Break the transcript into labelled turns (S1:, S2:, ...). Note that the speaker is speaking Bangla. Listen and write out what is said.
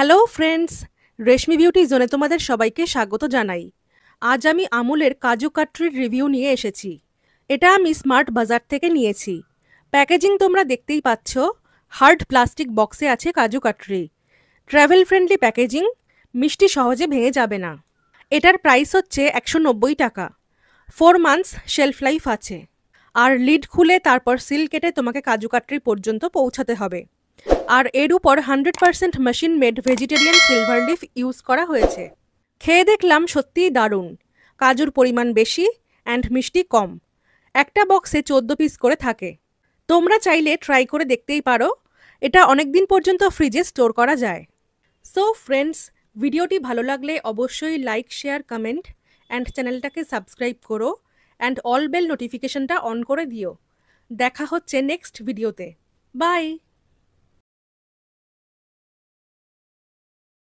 S1: হ্যালো ফ্রেন্ডস রেশমি বিউটি জোনে তোমাদের সবাইকে স্বাগত জানাই আজ আমি আমুলের কাজু কাটরির রিভিউ নিয়ে এসেছি এটা আমি স্মার্ট বাজার থেকে নিয়েছি প্যাকেজিং তোমরা দেখতেই পাচ্ছ হার্ড প্লাস্টিক বক্সে আছে কাজু কাটরি ট্র্যাভেল ফ্রেন্ডলি প্যাকেজিং মিষ্টি সহজে ভেঙে যাবে না এটার প্রাইস হচ্ছে একশো নব্বই টাকা ফোর মান্থস শেলফ লাইফ আছে আর লিড খুলে তারপর সিল কেটে তোমাকে কাজু কাটরি পর্যন্ত পৌঁছাতে হবে আর এর উপর hundred machine made vegetarian silver leaf use করা হয়েছে খেয়ে দেখলাম সত্যিই দারুণ কাজুর পরিমাণ বেশি অ্যান্ড মিষ্টি কম একটা বক্সে চোদ্দ পিস করে থাকে তোমরা চাইলে ট্রাই করে দেখতেই পারো এটা অনেক দিন পর্যন্ত ফ্রিজে স্টোর করা যায় সো ফ্রেন্ডস ভিডিওটি ভালো লাগলে অবশ্যই লাইক শেয়ার কমেন্ট অ্যান্ড চ্যানেলটাকে সাবস্ক্রাইব করো অ্যান্ড অল বেল নোটিফিকেশনটা অন করে দিও দেখা হচ্ছে নেক্সট ভিডিওতে বাই